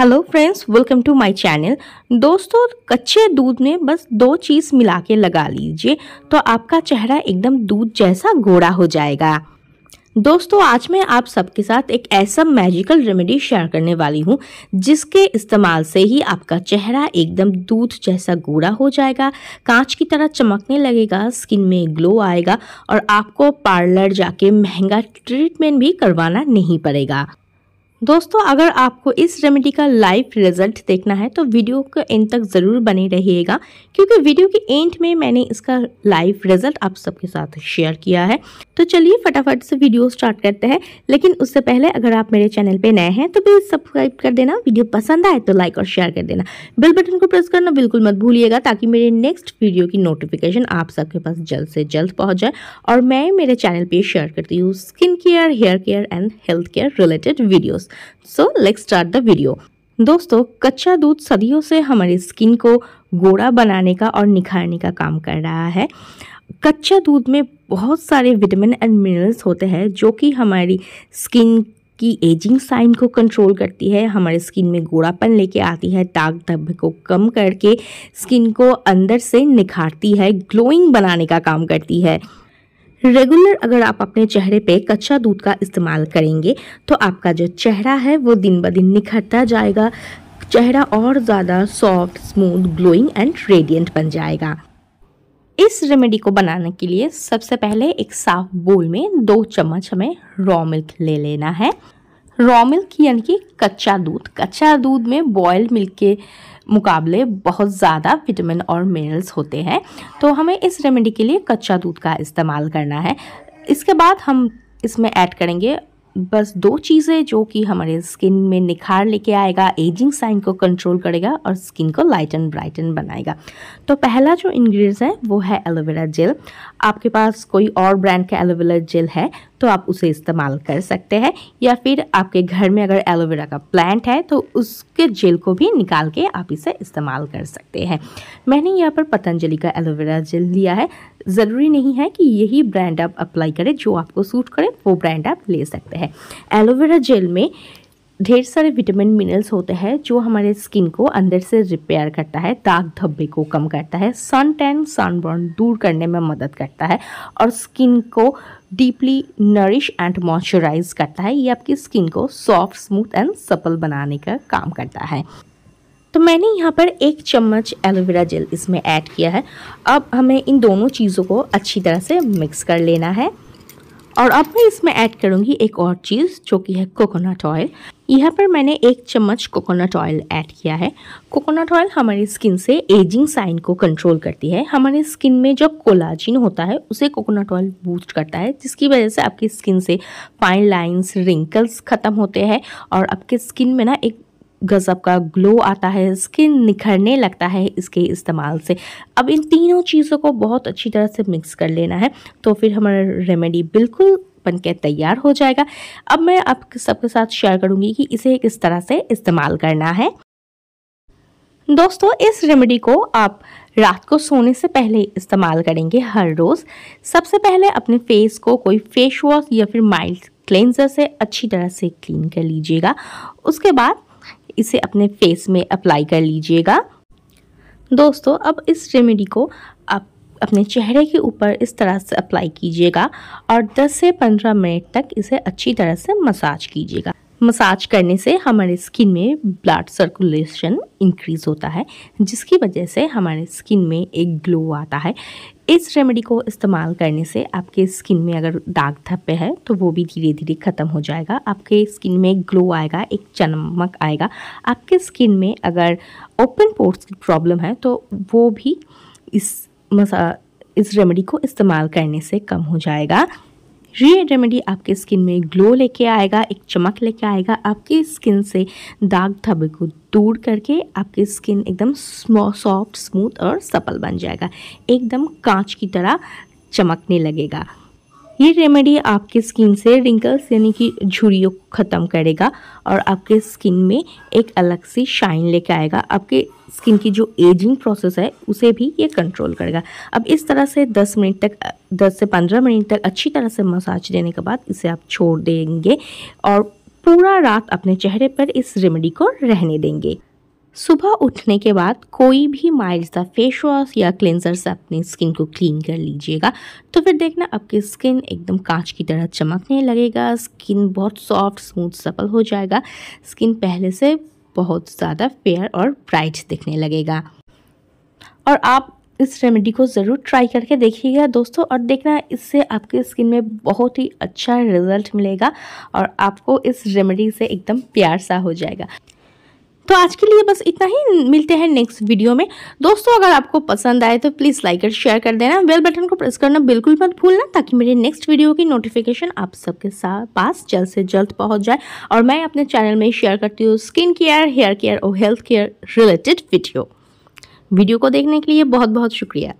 hello friends welcome to my channel दोस्तों कच्चे दूध में बस दो चीज़ मिला के लगा लीजिए तो आपका चेहरा एकदम दूध जैसा गोरा हो जाएगा दोस्तों आज मैं आप सबके साथ एक ऐसा मैजिकल रेमेडी शेयर करने वाली हूँ जिसके इस्तेमाल से ही आपका चेहरा एकदम दूध जैसा गोरा हो जाएगा कांच की तरह चमकने लगेगा स्किन में ग्लो आएगा और आपको पार्लर जाके महंगा ट्रीटमेंट भी करवाना नहीं पड़ेगा दोस्तों अगर आपको इस रेमेडी का लाइव रिजल्ट देखना है तो वीडियो के एंड तक ज़रूर बने रहिएगा क्योंकि वीडियो के एंड में मैंने इसका लाइव रिजल्ट आप सबके साथ शेयर किया है तो चलिए फटाफट से वीडियो स्टार्ट करते हैं लेकिन उससे पहले अगर आप मेरे चैनल पे नए हैं तो प्लीज़ सब्सक्राइब कर देना वीडियो पसंद आए तो लाइक और शेयर कर देना बिल बटन को प्रेस करना बिल्कुल मत भूलिएगा ताकि मेरे नेक्स्ट वीडियो की नोटिफिकेशन आप सबके पास जल्द से जल्द पहुँच जाए और मैं मेरे चैनल पर शेयर करती हूँ skin care hair care and health care related videos so let start the video दोस्तों कच्चा दूध सदियों से हमारी स्किन को गोड़ा बनाने का और निखारने का काम कर रहा है कच्चा दूध में बहुत सारे विटामिन एंड मिनरल्स होते हैं जो कि हमारी स्किन की एजिंग साइन को कंट्रोल करती है हमारे स्किन में गोड़ापन लेके आती है दाग धब्बे को कम करके स्किन को अंदर से निखारती है ग्लोइंग बनाने का काम करती है रेगुलर अगर आप अपने चेहरे पे कच्चा दूध का इस्तेमाल करेंगे तो आपका जो चेहरा है वो दिन ब दिन निखरता जाएगा चेहरा और ज़्यादा soft smooth glowing and radiant बन जाएगा इस रेमेडी को बनाने के लिए सबसे पहले एक साफ बोल में दो चम्मच हमें रॉ मिल्क ले लेना है रॉ मिल्क यानी कि कच्चा दूध कच्चा दूध में बॉयल्ड मिल्क के मुकाबले बहुत ज़्यादा विटामिन और मिनरल्स होते हैं तो हमें इस रेमेडी के लिए कच्चा दूध का इस्तेमाल करना है इसके बाद हम इसमें ऐड करेंगे बस दो चीज़ें जो कि हमारे स्किन में निखार लेके आएगा एजिंग साइन को कंट्रोल करेगा और स्किन को लाइट एंड ब्राइटन बनाएगा तो पहला जो इंग्रेडिएंट्स है वो है एलोवेरा जेल आपके पास कोई और ब्रांड का एलोवेरा जेल है तो आप उसे इस्तेमाल कर सकते हैं या फिर आपके घर में अगर एलोवेरा का प्लांट है तो उसके जेल को भी निकाल के आप इसे इस्तेमाल कर सकते हैं मैंने यहाँ पर पतंजलि का एलोवेरा जेल लिया है ज़रूरी नहीं है कि यही ब्रांड आप अप्लाई करें जो आपको सूट करें वो ब्रांड आप ले सकते हैं एलोवेरा जेल में ढेर सारे विटामिन मिनरल्स होते हैं जो हमारे स्किन को अंदर से रिपेयर करता है दाग धब्बे को कम करता है सन टैन सनबर्न दूर करने में मदद करता है और स्किन को डीपली नरिश एंड मॉइस्चराइज करता है ये आपकी स्किन को सॉफ्ट स्मूथ एंड सपल बनाने का काम करता है तो मैंने यहाँ पर एक चम्मच एलोवेरा जेल इसमें ऐड किया है अब हमें इन दोनों चीज़ों को अच्छी तरह से मिक्स कर लेना है और अब मैं इसमें ऐड करूँगी एक और चीज़ जो कि है कोकोनट ऑयल यहाँ पर मैंने एक चम्मच कोकोनट ऑयल ऐड किया है कोकोनट ऑयल हमारी स्किन से एजिंग साइन को कंट्रोल करती है हमारी स्किन में जो कोलाजिन होता है उसे कोकोनट ऑयल बूस्ट करता है जिसकी वजह से आपकी स्किन से फाइन लाइंस रिंकल्स ख़त्म होते हैं और आपके स्किन में ना एक गज़ब का ग्लो आता है स्किन निखरने लगता है इसके इस्तेमाल से अब इन तीनों चीज़ों को बहुत अच्छी तरह से मिक्स कर लेना है तो फिर हमारा रेमेडी बिल्कुल बन के तैयार हो जाएगा अब मैं आप सबके साथ शेयर करूँगी कि इसे किस तरह से इस्तेमाल करना है दोस्तों इस रेमेडी को आप रात को सोने से पहले इस्तेमाल करेंगे हर रोज़ सबसे पहले अपने फेस को कोई फेस वॉश या फिर माइल्ड क्लेंजर से अच्छी तरह से क्लीन कर लीजिएगा उसके बाद इसे अपने फेस में अप्लाई कर लीजिएगा दोस्तों अब इस रेमेडी को आप अपने चेहरे के ऊपर इस तरह से अप्लाई कीजिएगा और 10 से 15 मिनट तक इसे अच्छी तरह से मसाज कीजिएगा मसाज करने से हमारे स्किन में ब्लड सर्कुलेशन इंक्रीज़ होता है जिसकी वजह से हमारे स्किन में एक ग्लो आता है इस रेमेडी को इस्तेमाल करने से आपके स्किन में अगर दाग धब्बे हैं तो वो भी धीरे धीरे ख़त्म हो जाएगा आपके स्किन में ग्लो आएगा एक चमक आएगा आपके स्किन में अगर ओपन पोर्ट्स की प्रॉब्लम है तो वो भी इस मसा इस रेमेडी को इस्तेमाल करने से कम हो जाएगा ये रेमेडी आपके स्किन में ग्लो लेके आएगा एक चमक लेके आएगा आपकी स्किन से दाग धब्बे को दूर करके आपकी स्किन एकदम सॉफ्ट स्मूथ और सपल बन जाएगा एकदम कांच की तरह चमकने लगेगा ये रेमेडी आपके स्किन से रिंकल्स यानी कि झुरियों को ख़त्म करेगा और आपके स्किन में एक अलग सी शाइन लेके आएगा आपके स्किन की जो एजिंग प्रोसेस है उसे भी ये कंट्रोल करेगा अब इस तरह से 10 मिनट तक 10 से 15 मिनट तक अच्छी तरह से मसाज देने के बाद इसे आप छोड़ देंगे और पूरा रात अपने चेहरे पर इस रेमेडी को रहने देंगे सुबह उठने के बाद कोई भी माइल्ड सा फेस वॉश या क्लेंजर से अपनी स्किन को क्लीन कर लीजिएगा तो फिर देखना आपकी स्किन एकदम कांच की तरह चमकने लगेगा स्किन बहुत सॉफ्ट स्मूथ सफल हो जाएगा स्किन पहले से बहुत ज़्यादा फेयर और ब्राइट दिखने लगेगा और आप इस रेमेडी को ज़रूर ट्राई करके देखिएगा दोस्तों और देखना इससे आपके स्किन में बहुत ही अच्छा रिजल्ट मिलेगा और आपको इस रेमेडी से एकदम प्यार सा हो जाएगा तो आज के लिए बस इतना ही मिलते हैं नेक्स्ट वीडियो में दोस्तों अगर आपको पसंद आए तो प्लीज़ लाइक और शेयर कर देना बेल बटन को प्रेस करना बिल्कुल मत भूलना ताकि मेरे नेक्स्ट वीडियो की नोटिफिकेशन आप सबके साथ पास जल्द से जल्द पहुँच जाए और मैं अपने चैनल में शेयर करती हूँ स्किन केयर हेयर केयर और health care related video video को देखने के लिए बहुत बहुत शुक्रिया